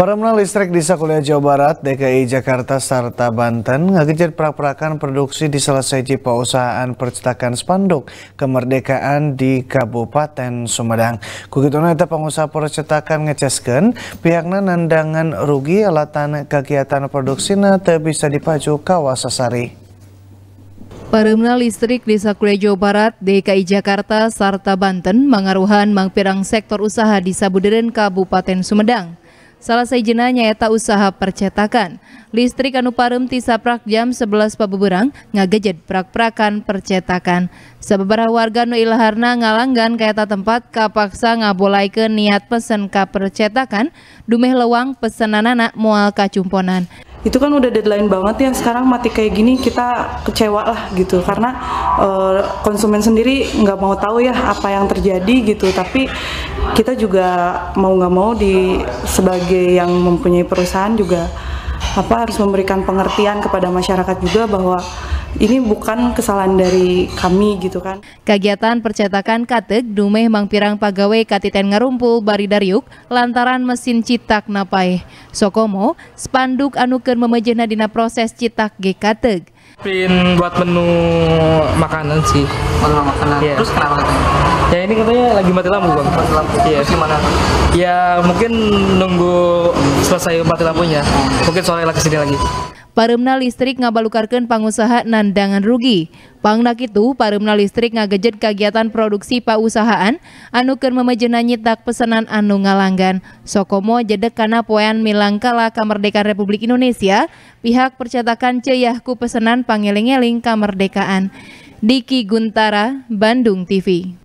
Perumna Listrik di Sakulia Jawa Barat, DKI Jakarta, serta Banten ngegejar perak prakan produksi di salah perusahaan percetakan spanduk kemerdekaan di Kabupaten Sumedang. Kugituna itu pengusaha percetakan ngecesken, pihaknya nandangan rugi alatan kegiatan produksi nate bisa dipacu kawasasari. Paremna listrik di Sakulia Jawa Barat, DKI Jakarta, serta Banten mengaruhan mangpirang sektor usaha di Sabuderen Kabupaten Sumedang. Salah sejena nyaeta usaha percetakan. Listrik anu parem ti saprak jam 11 pabeberang ngagejed prak-prakan percetakan. Sebeberapa warga nu ilaharna ngalanggan kaeta tempat kapaksa ngabolaikeun niat pesen ka percetakan, dumeh anak pesenanana moal kacumponan itu kan udah deadline banget ya sekarang mati kayak gini kita kecewa lah gitu karena uh, konsumen sendiri nggak mau tahu ya apa yang terjadi gitu tapi kita juga mau nggak mau di sebagai yang mempunyai perusahaan juga apa harus memberikan pengertian kepada masyarakat juga bahwa ini bukan kesalahan dari kami gitu kan. Kegiatan percetakan katek dumeh mangpirang pagawe katiten ngarumpul bari dariuk lantaran mesin citak napai. Sokomo, spanduk anuker memejena dina proses citak ge katek. Pin buat menu makanan sih. Menu makanan. Yeah. Terus kenapa? Ya ini katanya lagi mati lampu bang. Mati lampu. Iya. Yeah. Gimana? Ya mungkin nunggu selesai mati lampunya. Hmm. Mungkin sore lagi kesini lagi paremna listrik ngabalukarkan pengusaha nandangan rugi. Pangna itu paremna listrik ngagejet kegiatan produksi pausahaan anuker keur tak pesanan anu ngalanggan. Sokomo jedek kana poean milangkala kemerdekaan Republik Indonesia, pihak percetakan ceyahku pesanan pangeling-eling kemerdekaan. Diki Guntara, Bandung TV.